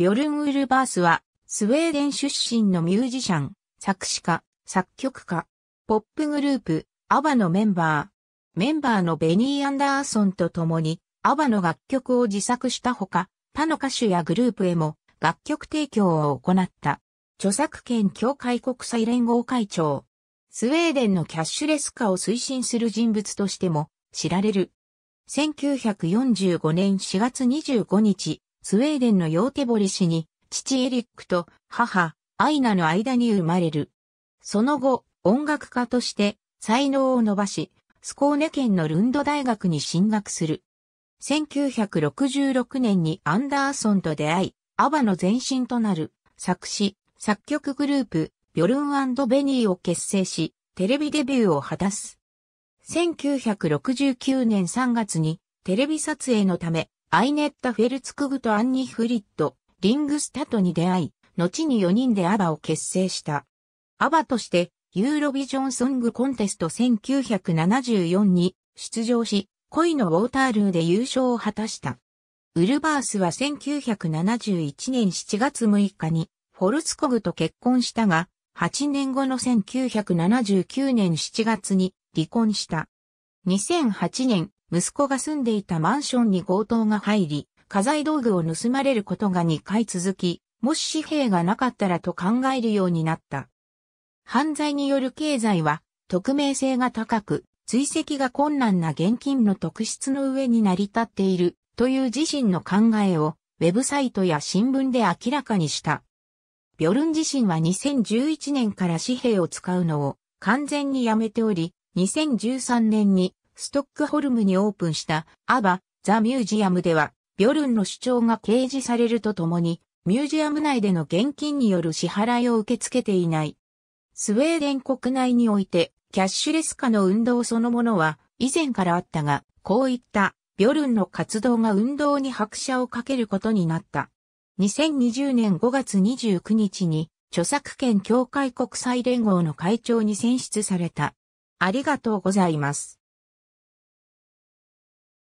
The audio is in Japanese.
ビョルン・ウルバースは、スウェーデン出身のミュージシャン、作詞家、作曲家、ポップグループ、アバのメンバー。メンバーのベニー・アンダーソンと共に、アバの楽曲を自作したほか、他の歌手やグループへも楽曲提供を行った。著作権協会国際連合会長。スウェーデンのキャッシュレス化を推進する人物としても知られる。1945年4月25日、スウェーデンのヨーテボリ市に、父エリックと母、アイナの間に生まれる。その後、音楽家として才能を伸ばし、スコーネ県のルンド大学に進学する。1966年にアンダーソンと出会い、アバの前身となる作詞、作曲グループ、ビョルンベニーを結成し、テレビデビューを果たす。1969年3月にテレビ撮影のためアイネッタ・フェルツクグとアンニ・フリット、リングスタトに出会い、後に4人でアバを結成した。アバとして、ユーロビジョンソングコンテスト1974に出場し、恋のウォータールーで優勝を果たした。ウルバースは1971年7月6日に、フォルツコグと結婚したが、8年後の1979年7月に離婚した。2008年、息子が住んでいたマンションに強盗が入り、家財道具を盗まれることが2回続き、もし紙幣がなかったらと考えるようになった。犯罪による経済は、匿名性が高く、追跡が困難な現金の特質の上に成り立っているという自身の考えを、ウェブサイトや新聞で明らかにした。ビョルン自身は2011年から紙幣を使うのを完全にやめており、2013年にストックホルムにオープンしたアバ・ザ・ミュージアムでは、ビョルンの主張が掲示されるとともに、ミュージアム内での現金による支払いを受け付けていない。スウェーデン国内において、キャッシュレス化の運動そのものは以前からあったが、こういったビョルンの活動が運動に拍車をかけることになった。2020年5月29日に、著作権協会国際連合の会長に選出された。ありがとうございます。